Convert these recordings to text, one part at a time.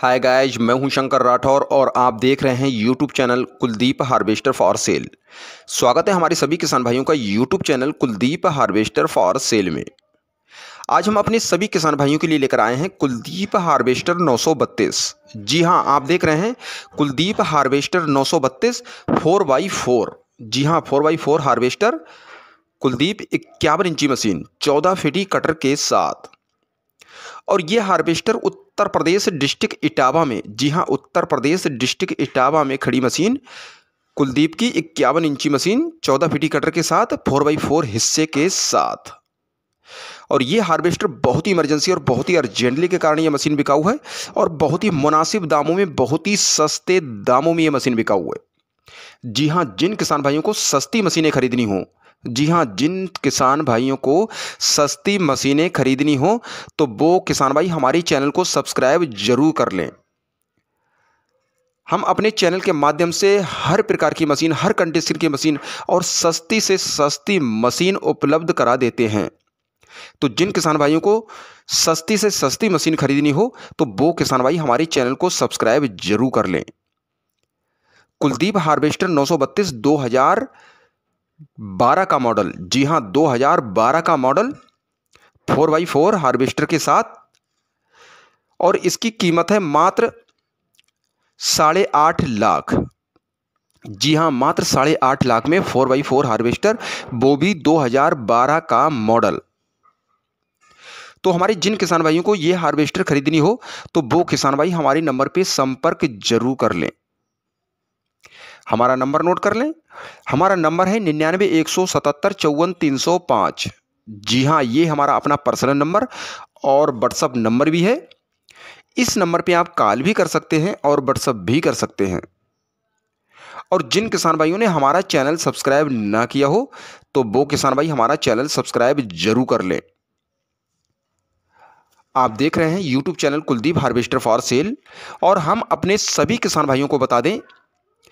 hi guys मैं हूं शंकर राठौर और आप देख रहे हैं YouTube channel Kuldeep harvester for sale स्वागत है हमारे सभी किसान भाइयों का YouTube channel Kuldeep harvester for sale में आज हम अपने सभी किसान भाइयों के लिए लेकर आए हैं कुलदीप हार्वेस्टर 932 जी हाँ आप देख रहे हैं कुलदीप हार्वेस्टर नौ सौ बत्तीस फोर बाई फोर जी हाँ four by four harvester Kuldeep इक्यावन इंची मशीन चौदह फिटी कटर के साथ और ये हार्वेस्टर उत्तर प्रदेश डिस्ट्रिक्ट इटावा में जी हाँ उत्तर प्रदेश डिस्ट्रिक्ट इटावा में खड़ी मशीन कुलदीप की इक्यावन इंची मशीन चौदह फीटी कटर के साथ फोर बाई फोर हिस्से के साथ और ये हार्वेस्टर बहुत ही इमरजेंसी और बहुत ही अर्जेंटली के कारण ये मशीन बिकाऊ है और बहुत ही मुनासिब दामों में बहुत ही सस्ते दामों में ये मशीन बिकाऊ है जी हाँ जिन किसान भाइयों को सस्ती मशीनें खरीदनी हों जी हाँ जिन किसान भाइयों को सस्ती मशीनें खरीदनी हो तो वो किसान भाई हमारे चैनल को सब्सक्राइब जरूर कर लें हम अपने चैनल के माध्यम से हर प्रकार की मशीन हर कंडीशन की मशीन और सस्ती से सस्ती मशीन उपलब्ध करा देते हैं तो जिन किसान भाइयों को सस्ती से सस्ती मशीन खरीदनी हो तो वो किसान भाई हमारे चैनल को सब्सक्राइब जरूर कर लें कुलदीप हार्वेस्टर नौ सौ बत्तीस दो हज़ार बारह का मॉडल जी हाँ 2012 का model four by four harvester के साथ और इसकी कीमत है मात्र साढ़े आठ लाख जी हाँ मात्र साढ़े आठ लाख में फोर बाई फोर हार्वेस्टर वो भी 2012 का मॉडल तो हमारे जिन किसान भाइयों को ये हार्वेस्टर खरीदनी हो तो वो किसान भाई हमारे नंबर पे संपर्क जरूर कर लें हमारा नंबर नोट कर लें हमारा नंबर है निन्यानवे एक सौ सतहत्तर चौवन तीन सौ पाँच जी हाँ ये हमारा अपना पर्सनल नंबर और व्हाट्सअप नंबर भी है इस नंबर पे आप कॉल भी कर सकते हैं और व्हाट्सअप भी कर सकते हैं और जिन किसान भाइयों ने हमारा चैनल सब्सक्राइब ना किया हो तो वो किसान भाई हमारा चैनल सब्सक्राइब जरूर कर लें आप देख रहे हैं YouTube channel Kuldeep harvester for sale और हम अपने सभी किसान भाइयों को बता दें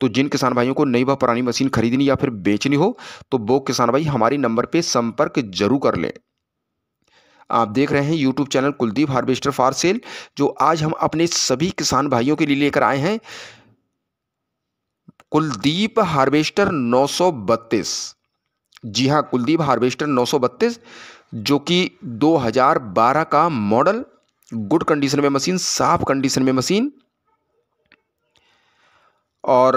तो जिन किसान भाइयों को नई व पुरानी मशीन खरीदनी या फिर बेचनी हो तो वो किसान भाई हमारे नंबर पर संपर्क जरूर कर लें आप देख रहे हैं YouTube channel Kuldeep harvester for sale जो आज हम अपने सभी किसान भाइयों के लिए लेकर आए हैं कुलदीप हार्वेस्टर नौ जी हाँ कुलदीप हार्वेस्टर नौ जो कि 2012 का मॉडल गुड कंडीशन में मशीन साफ कंडीशन में मशीन और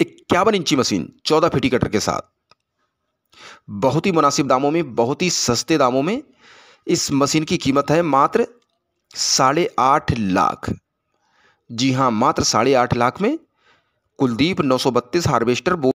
इक्यावन इंची मशीन चौदह फिटी कटर के साथ बहुत ही मुनासिब दामों में बहुत ही सस्ते दामों में इस मशीन की कीमत है मात्र साढ़े आठ लाख जी हाँ मात्र साढ़े आठ लाख में कुलदीप नौ सौ बत्तीस हार्वेस्टर